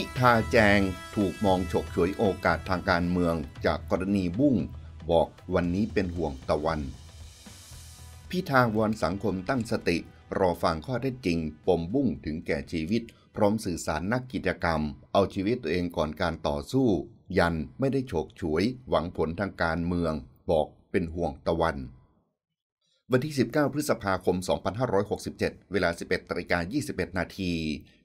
พิธาแจงถูกมองฉกฉวยโอกาสทางการเมืองจากกรณีบุ้งบอกวันนี้เป็นห่วงตะวัน พิธาวอนสังคมตั้งสติรอฟังข้อเท็จจริง ปมบุ้งถึงแก่ชีวิตพร้อมสื่อสารนักกิจกรรม เอาชีวิตตัวเองก่อนการต่อสู้ ยันไม่ได้โฉกฉวยหวังผลทางการเมือง บอกเป็นห่วงตะวันวันที่ 19 พฤษภาคม 2567 เวลา 11 ตริกา21 นาที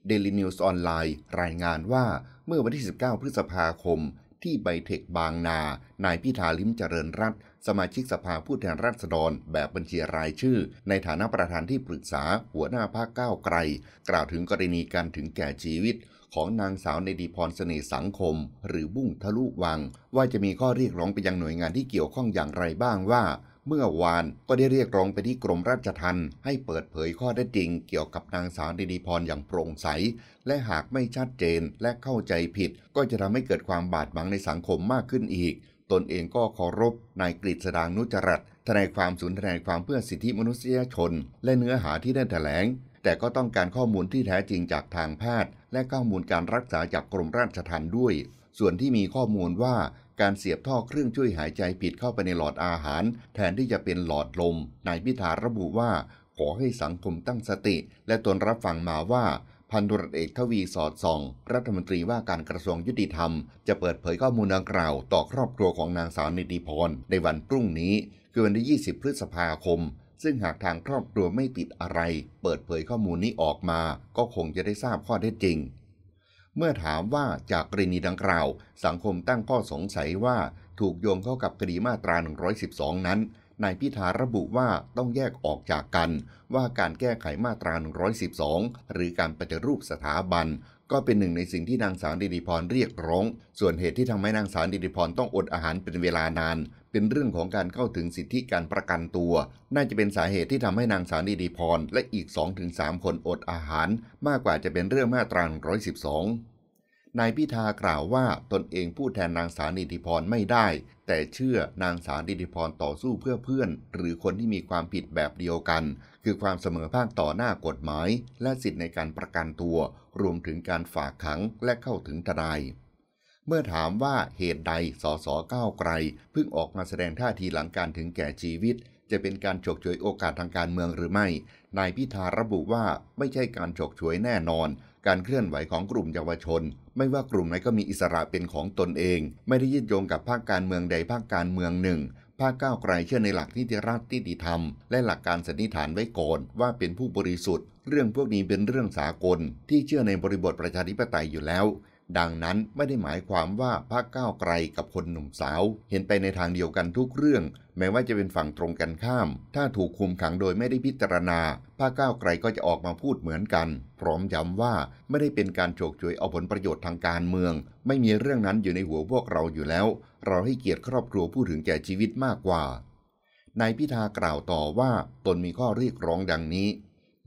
Daily News ออนไลน์รายงานว่า เมื่อวันที่ 19 พฤษภาคม ที่ไบเทคบางนา นายพิธาลิมเจริญรัตสมาชิกสภาผู้แทนราษฎร แบบบัญชีรายชื่อ ในฐานะประธานที่ปรึกษาหัวหน้าภาคก้าวไกล กล่าวถึงกรณีการถึงแก่ชีวิต ของนางสาวเนดีพรเสน่สังคม หรือบุ้งทะลุวัง ว่าจะมีข้อเรียกร้องไปยังหน่วยงานที่เกี่ยวข้องอย่างไรบ้างว่าเมื่อวานก็ได้เรียกร้องไปที่กรมราชทัณฑ์ให้เปิดเผยข้อได้จริง เกี่ยวกับนางสาวดิดีพรอย่างโปร่งใส และหากไม่ชัดเจนและเข้าใจผิด ก็จะทำให้เกิดความบาดหมางในสังคมมากขึ้นอีก ตนเองก็ขอรบนายกฤษดางนุจรัตทนายความศูนย์ทนายความเพื่อสิทธิมนุษยชน และเนื้อหาที่ได้แถลงแต่ก็ต้องการข้อมูลที่แท้จริงจากทางแพทย์และข้อมูลการรักษาจากกรมราชทัณฑ์ด้วย ส่วนที่มีข้อมูลว่าการเสียบท่อเครื่องช่วยหายใจผิดเข้าไปในหลอดอาหาร แทนที่จะเป็นหลอดลม นายพิธาระบุว่า ขอให้สังคมตั้งสติ และตนรับฟังมาว่าพันธุรเอกทวีสอดส่อง รัฐมนตรีว่าการกระทรวงยุติธรรมจะเปิดเผยข้อมูลดังกล่าว ต่อครอบครัวของนางสาวนิติพร ในวันพรุ่งนี้ คือวันที่20 พฤษภาคม ซึ่งหากทางครอบครัวไม่ติดอะไร เปิดเผยข้อมูลนี้ออกมา ก็คงจะได้ทราบข้อเท็จจริงเมื่อถามว่าจากกรณีดังกล่าว สังคมตั้งข้อสงสัยว่าถูกโยงเข้ากับคดีมาตรา 112 นั้น นายพิธาระบุว่าต้องแยกออกจากกัน ว่าการแก้ไขมาตรา 112 หรือการปฏิรูปสถาบัน ก็เป็นหนึ่งในสิ่งที่นางสาวดิดิพรเรียกร้อง ส่วนเหตุที่ทำให้นางสาวดิดิพรต้องอดอาหารเป็นเวลานานเป็นเรื่องของการเข้าถึงสิทธิการประกันตัว น่าจะเป็นสาเหตุที่ทำให้นางสาวนิติพรและอีก2-3คนอดอาหารมากกว่าจะเป็นเรื่องมาตรา112นายพิธากล่าวว่าตนเองพูดแทนนางสาวนิติพรไม่ได้ แต่เชื่อนางสาวนิติพรต่อสู้เพื่อเพื่อนหรือคนที่มีความผิดแบบเดียวกัน คือความเสมอภาคต่อหน้ากฎหมาย และสิทธิในการประกันตัว รวมถึงการฝากขังและเข้าถึงทนายเมื่อถามว่าเหตุใดสสก้าวไกลเพิ่งออกมาแสดงท่าทีหลังการถึงแก่ชีวิต จะเป็นการฉกฉวยโอกาสทางการเมืองหรือไม่ นายพิธาระบุว่าไม่ใช่การฉกฉวยแน่นอน การเคลื่อนไหวของกลุ่มเยาวชน ไม่ว่ากลุ่มไหนก็มีอิสระเป็นของตนเอง ไม่ได้ยึดโยงกับภาคการเมืองใดภาคการเมืองหนึ่ง ภาคก้าวไกลเชื่อในหลักนิติรัฐนิติธรรม และหลักการสันนิษฐานไว้ก่อนว่าเป็นผู้บริสุทธิ์ เรื่องพวกนี้เป็นเรื่องสากล ที่เชื่อในบริบทประชาธิปไตยอยู่แล้วดังนั้นไม่ได้หมายความว่าพรรคก้าวไกลกับคนหนุ่มสาว เห็นไปในทางเดียวกันทุกเรื่อง แม้ว่าจะเป็นฝั่งตรงกันข้าม ถ้าถูกคุมขังโดยไม่ได้พิจารณาพรรคก้าวไกลก็จะออกมาพูดเหมือนกัน พร้อมย้ำว่าไม่ได้เป็นการโฉกฉวยเอาผลประโยชน์ทางการเมือง ไม่มีเรื่องนั้นอยู่ในหัวพวกเราอยู่แล้ว เราให้เกียรติครอบครัวผู้ถึงแก่ชีวิตมากกว่านายพิธากล่าวต่อว่าตนมีข้อเรียกร้องดังนี้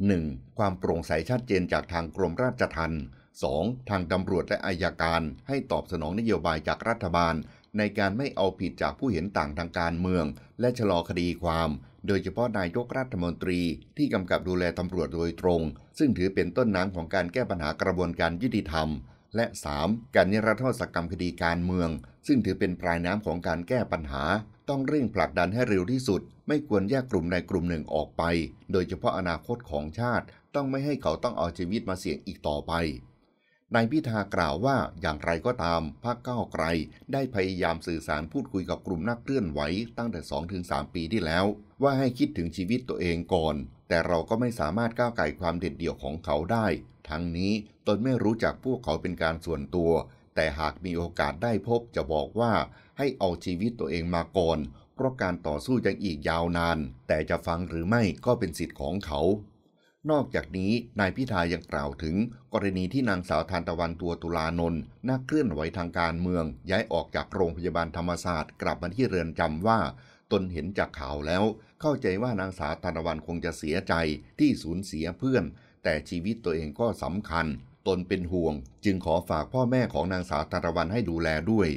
1. ความโปร่งใสชัดเจนจากทางกรมราชทัณฑ์ 2. ทางตำรวจและอายการให้ตอบสนองนโยบายจากรัฐบาล ในการไม่เอาผิดจากผู้เห็นต่างทางการเมือง และ ชะลอคดีความ โดยเฉพาะนายกรัฐมนตรี ที่กำกับดูแลตำรวจโดยตรง ซึ่งถือเป็นต้นน้ำของการแก้ปัญหากระบวนการยุติธรรม และ 3. การนิรโทษกรรมคดีการเมือง ซึ่งถือเป็นปลายน้ำของการแก้ปัญหา ต้องเร่งผลักดันให้เร็วที่สุด ไม่ควรแยกกลุ่มใดกลุ่มหนึ่งออกไป โดยเฉพาะอนาคตของชาติ ต้องไม่ให้เขาต้องเอาชีวิตมาเสี่ยงอีกต่อไปนายพิธากล่าวว่าอย่างไรก็ตามพรรคก้าวไกลได้พยายามสื่อสารพูดคุยกับกลุ่มนักเคลื่อนไหวตั้งแต่2-3ปีที่แล้ว ว่าให้คิดถึงชีวิตตัวเองก่อน แต่เราก็ไม่สามารถก้าวไก่ความเด็ดเดี่ยวของเขาได้ ทั้งนี้ตนไม่รู้จักพวกเขาเป็นการส่วนตัว แต่หากมีโอกาสได้พบจะบอกว่าให้เอาชีวิตตัวเองมาก่อนเพราะการต่อสู้ยังอีกยาวนาน แต่จะฟังหรือไม่ก็เป็นสิทธิ์ของเขานอกจากนี้นายพิธายังกล่าวถึงกรณีที่นางสาวทานตะวันตัวตุลานนท์นักเคลื่อนไหวทางการเมืองย้ายออกจากโรงพยาบาลธรรมศาสตร์กลับมาที่เรือนจำว่า ตนเห็นจากข่าวแล้ว เข้าใจว่านางสาวทานตะวันคงจะเสียใจที่สูญเสียเพื่อน แต่ชีวิตตัวเองก็สำคัญ ตนเป็นห่วง จึงขอฝากพ่อแม่ของนางสาวทานตะวันให้ดูแลด้วย